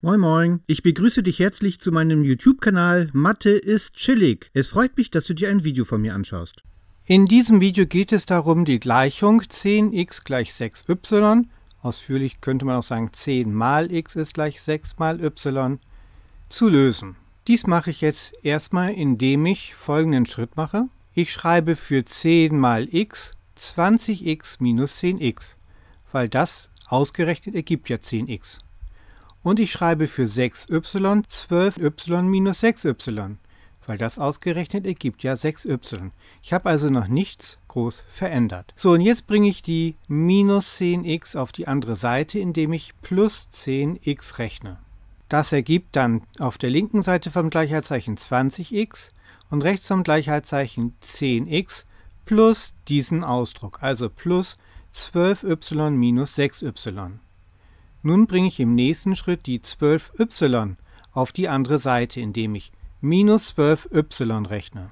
Moin Moin, ich begrüße dich herzlich zu meinem YouTube-Kanal Mathe ist chillig. Es freut mich, dass du dir ein Video von mir anschaust. In diesem Video geht es darum, die Gleichung 10x gleich 6y, ausführlich könnte man auch sagen 10 mal x ist gleich 6 mal y, zu lösen. Dies mache ich jetzt erstmal, indem ich folgenden Schritt mache. Ich schreibe für 10 mal x 20x minus 10x, weil das ausgerechnet ergibt ja 10x. Und ich schreibe für 6y 12y minus 6y, weil das ausgerechnet ergibt ja 6y. Ich habe also noch nichts groß verändert. So, und jetzt bringe ich die minus 10x auf die andere Seite, indem ich plus 10x rechne. Das ergibt dann auf der linken Seite vom Gleichheitszeichen 20x und rechts vom Gleichheitszeichen 10x plus diesen Ausdruck, also plus 12y minus 6y. Nun bringe ich im nächsten Schritt die 12y auf die andere Seite, indem ich minus 12y rechne.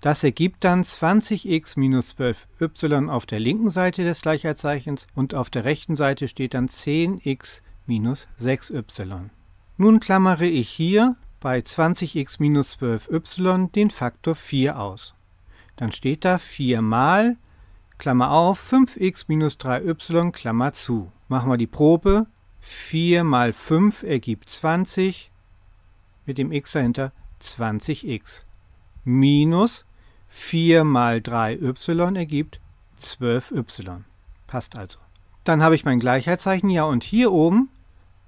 Das ergibt dann 20x minus 12y auf der linken Seite des Gleichheitszeichens und auf der rechten Seite steht dann 10x minus 6y. Nun klammere ich hier bei 20x minus 12y den Faktor 4 aus. Dann steht da 4 mal, Klammer auf, 5x minus 3y, Klammer zu. Machen wir die Probe, 4 mal 5 ergibt 20 mit dem x dahinter 20x minus 4 mal 3y ergibt 12y. Passt also. Dann habe ich mein Gleichheitszeichen, ja und hier oben,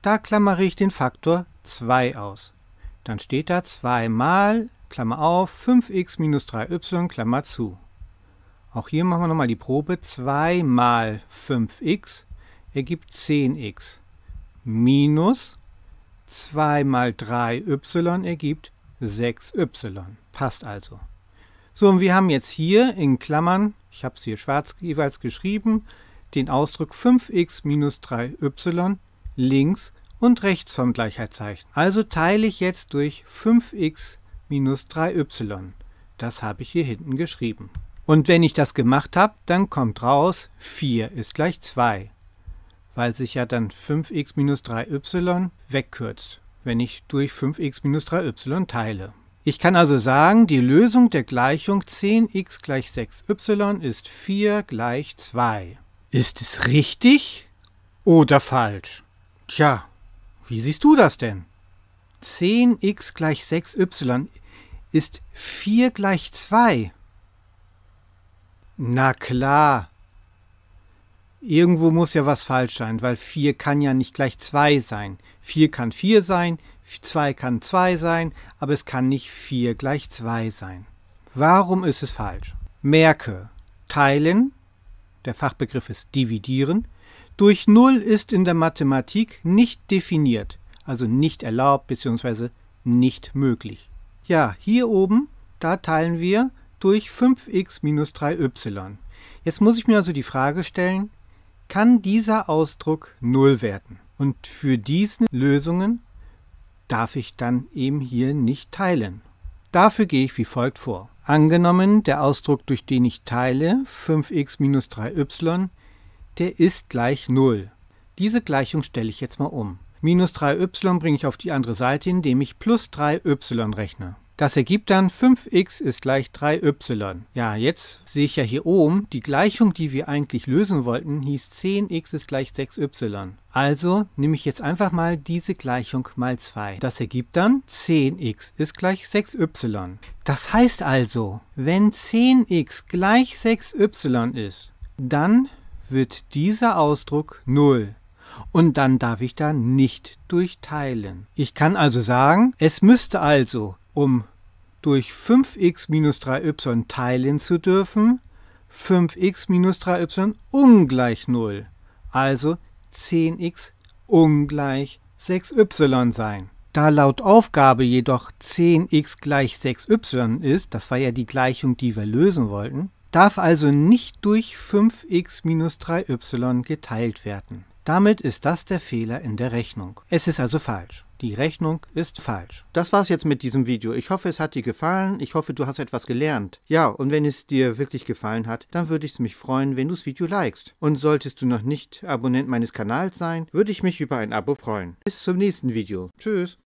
da klammere ich den Faktor 2 aus. Dann steht da 2 mal, Klammer auf, 5x minus 3y, Klammer zu. Auch hier machen wir nochmal die Probe. 2 mal 5x ergibt 10x minus 2 mal 3y ergibt 6y. Passt also. So, und wir haben jetzt hier in Klammern, ich habe es hier schwarz jeweils geschrieben, den Ausdruck 5x minus 3y links und rechts vom Gleichheitszeichen. Also teile ich jetzt durch 5x minus 3y. Das habe ich hier hinten geschrieben. Und wenn ich das gemacht habe, dann kommt raus, 4 ist gleich 2 weil sich ja dann 5x minus 3y wegkürzt, wenn ich durch 5x minus 3y teile. Ich kann also sagen, die Lösung der Gleichung 10x gleich 6y ist 4 gleich 2. Ist es richtig oder falsch? Tja, wie siehst du das denn? 10x gleich 6y ist 4 gleich 2. Na klar, Irgendwo muss ja was falsch sein, weil 4 kann ja nicht gleich 2 sein. 4 kann 4 sein, 2 kann 2 sein, aber es kann nicht 4 gleich 2 sein. Warum ist es falsch? Merke, teilen, der Fachbegriff ist dividieren, durch 0 ist in der Mathematik nicht definiert, also nicht erlaubt bzw. nicht möglich. Ja, hier oben, da teilen wir durch 5x minus 3y. Jetzt muss ich mir also die Frage stellen, kann dieser Ausdruck 0 werden. Und für diese Lösungen darf ich dann eben hier nicht teilen. Dafür gehe ich wie folgt vor. Angenommen, der Ausdruck, durch den ich teile, 5x minus 3y, der ist gleich 0. Diese Gleichung stelle ich jetzt mal um. Minus 3y bringe ich auf die andere Seite, indem ich plus 3y rechne. Das ergibt dann 5x ist gleich 3y. Ja, jetzt sehe ich ja hier oben, die Gleichung, die wir eigentlich lösen wollten, hieß 10x ist gleich 6y. Also nehme ich jetzt einfach mal diese Gleichung mal 2. Das ergibt dann 10x ist gleich 6y. Das heißt also, wenn 10x gleich 6y ist, dann wird dieser Ausdruck 0 und dann darf ich da nicht durchteilen. Ich kann also sagen, es müsste also um durch 5x minus 3y teilen zu dürfen, 5x minus 3y ungleich 0, also 10x ungleich 6y sein. Da laut Aufgabe jedoch 10x gleich 6y ist, das war ja die Gleichung, die wir lösen wollten, darf also nicht durch 5x minus 3y geteilt werden. Damit ist das der Fehler in der Rechnung. Es ist also falsch. Die Rechnung ist falsch. Das war's jetzt mit diesem Video. Ich hoffe, es hat dir gefallen. Ich hoffe, du hast etwas gelernt. Ja, und wenn es dir wirklich gefallen hat, dann würde ich mich freuen, wenn du das Video likest. Und solltest du noch nicht Abonnent meines Kanals sein, würde ich mich über ein Abo freuen. Bis zum nächsten Video. Tschüss.